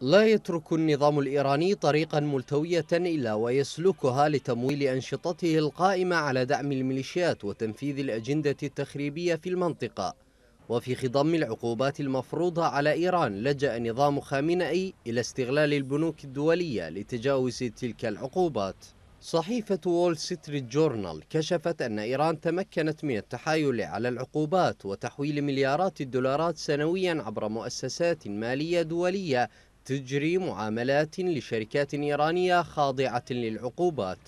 لا يترك النظام الإيراني طريقا ملتوية إلا ويسلكها لتمويل أنشطته القائمة على دعم الميليشيات وتنفيذ الأجندة التخريبية في المنطقة وفي خضم العقوبات المفروضة على إيران لجأ نظام خامنئي إلى استغلال البنوك الدولية لتجاوز تلك العقوبات صحيفة وول ستريت جورنال كشفت أن إيران تمكنت من التحايل على العقوبات وتحويل مليارات الدولارات سنويا عبر مؤسسات مالية دولية تجري معاملات لشركات إيرانية خاضعة للعقوبات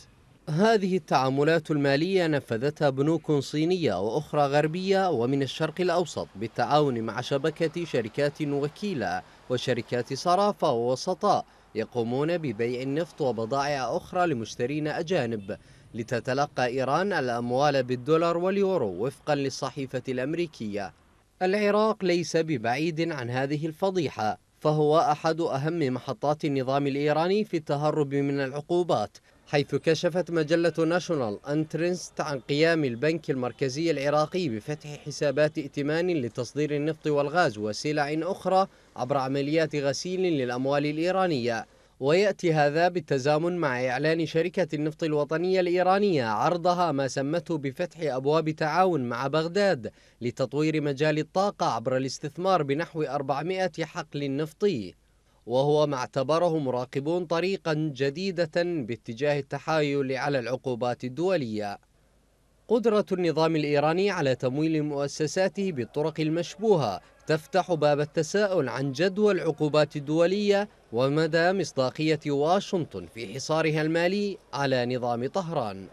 هذه التعاملات المالية نفذتها بنوك صينية وأخرى غربية ومن الشرق الأوسط بالتعاون مع شبكة شركات وكيلة وشركات صرافة ووسطاء يقومون ببيع النفط وبضائع أخرى لمشترين أجانب لتتلقى إيران الأموال بالدولار واليورو وفقا للصحيفة الأمريكية العراق ليس ببعيد عن هذه الفضيحة فهو أحد أهم محطات النظام الإيراني في التهرب من العقوبات حيث كشفت مجلة ناشونال أنترنست عن قيام البنك المركزي العراقي بفتح حسابات ائتمان لتصدير النفط والغاز وسلع أخرى عبر عمليات غسيل للأموال الإيرانية ويأتي هذا بالتزامن مع إعلان شركة النفط الوطنية الإيرانية عرضها ما سمته بفتح أبواب تعاون مع بغداد لتطوير مجال الطاقة عبر الاستثمار بنحو 400 حقل نفطي وهو ما اعتبره مراقبون طريقا جديدة باتجاه التحايل على العقوبات الدولية قدرة النظام الإيراني على تمويل مؤسساته بالطرق المشبوهة تفتح باب التساؤل عن جدوى العقوبات الدولية ومدى مصداقية واشنطن في حصارها المالي على نظام طهران